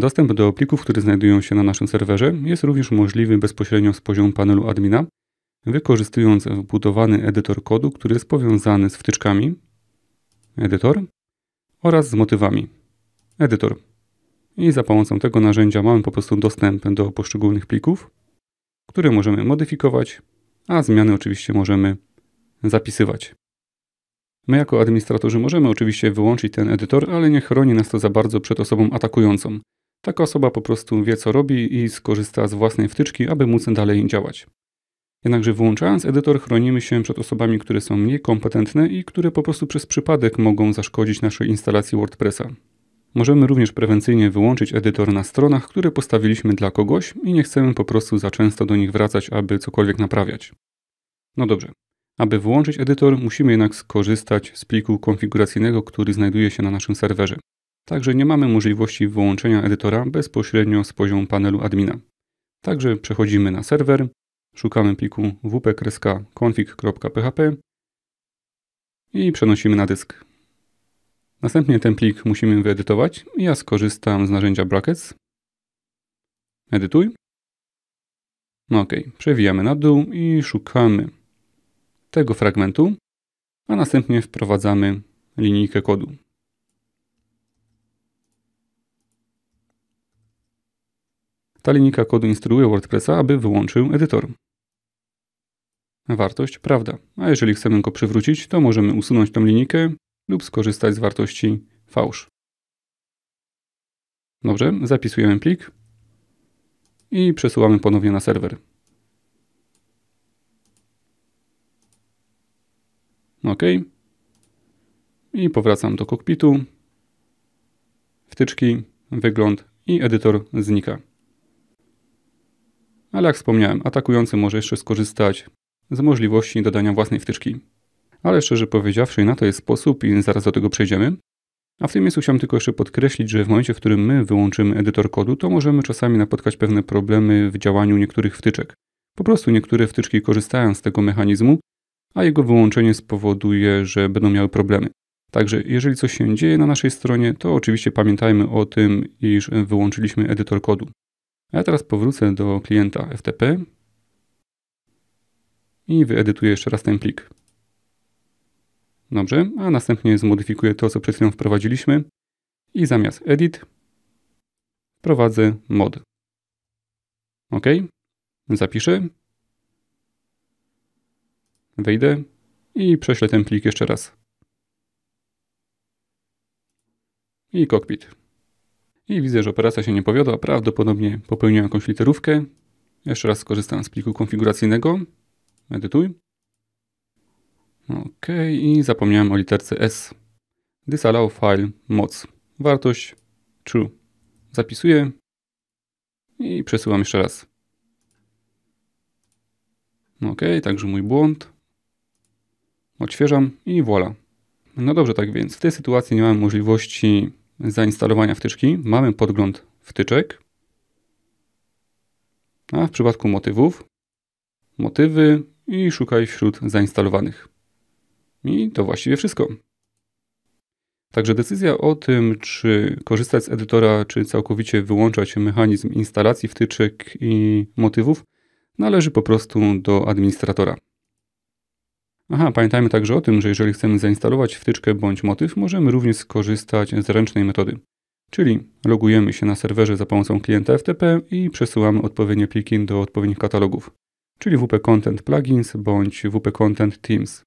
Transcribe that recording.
Dostęp do plików, które znajdują się na naszym serwerze jest również możliwy bezpośrednio z poziomu panelu admina, wykorzystując wbudowany edytor kodu, który jest powiązany z wtyczkami edytor oraz z motywami edytor. I za pomocą tego narzędzia mamy po prostu dostęp do poszczególnych plików, które możemy modyfikować, a zmiany oczywiście możemy zapisywać. My jako administratorzy możemy oczywiście wyłączyć ten edytor, ale nie chroni nas to za bardzo przed osobą atakującą. Taka osoba po prostu wie co robi i skorzysta z własnej wtyczki, aby móc dalej działać. Jednakże wyłączając edytor chronimy się przed osobami, które są mniej kompetentne i które po prostu przez przypadek mogą zaszkodzić naszej instalacji WordPressa. Możemy również prewencyjnie wyłączyć edytor na stronach, które postawiliśmy dla kogoś i nie chcemy po prostu za często do nich wracać, aby cokolwiek naprawiać. No dobrze. Aby wyłączyć edytor, musimy jednak skorzystać z pliku konfiguracyjnego, który znajduje się na naszym serwerze. Także nie mamy możliwości wyłączenia edytora bezpośrednio z poziomu panelu admina. Także przechodzimy na serwer, szukamy pliku wp-config.php i przenosimy na dysk. Następnie ten plik musimy wyedytować. Ja skorzystam z narzędzia brackets. Edytuj. No ok, przewijamy na dół i szukamy tego fragmentu, a następnie wprowadzamy linijkę kodu. Ta linijka kodu instruuje WordPressa, aby wyłączył edytor. Wartość prawda. A jeżeli chcemy go przywrócić, to możemy usunąć tą linijkę lub skorzystać z wartości fałsz. Dobrze, zapisujemy plik i przesyłamy ponownie na serwer. OK. I powracam do kokpitu. Wtyczki, wygląd i edytor znika ale jak wspomniałem, atakujący może jeszcze skorzystać z możliwości dodania własnej wtyczki. Ale szczerze powiedziawszy, na to jest sposób i zaraz do tego przejdziemy. A w tym miejscu chciałem tylko jeszcze podkreślić, że w momencie, w którym my wyłączymy edytor kodu, to możemy czasami napotkać pewne problemy w działaniu niektórych wtyczek. Po prostu niektóre wtyczki korzystają z tego mechanizmu, a jego wyłączenie spowoduje, że będą miały problemy. Także jeżeli coś się dzieje na naszej stronie, to oczywiście pamiętajmy o tym, iż wyłączyliśmy edytor kodu. A teraz powrócę do klienta FTP i wyedytuję jeszcze raz ten plik. Dobrze, a następnie zmodyfikuję to, co przed chwilą wprowadziliśmy i zamiast edit wprowadzę mod. OK, zapiszę, wejdę i prześlę ten plik jeszcze raz. I kokpit. I widzę, że operacja się nie powiodła. Prawdopodobnie popełniłem jakąś literówkę. Jeszcze raz skorzystam z pliku konfiguracyjnego. Edytuj. OK, i zapomniałem o literce S. Disallow file moc. Wartość true. Zapisuję i przesyłam jeszcze raz. OK, także mój błąd. Odświeżam i voila. No dobrze, tak więc w tej sytuacji nie mam możliwości zainstalowania wtyczki mamy podgląd wtyczek, a w przypadku motywów motywy i szukaj wśród zainstalowanych. I to właściwie wszystko. Także decyzja o tym, czy korzystać z edytora, czy całkowicie wyłączać mechanizm instalacji wtyczek i motywów, należy po prostu do administratora. Aha, pamiętajmy także o tym, że jeżeli chcemy zainstalować wtyczkę bądź motyw, możemy również skorzystać z ręcznej metody. Czyli logujemy się na serwerze za pomocą klienta FTP i przesyłamy odpowiednie pliki do odpowiednich katalogów, czyli WP Content Plugins bądź WP Content Teams.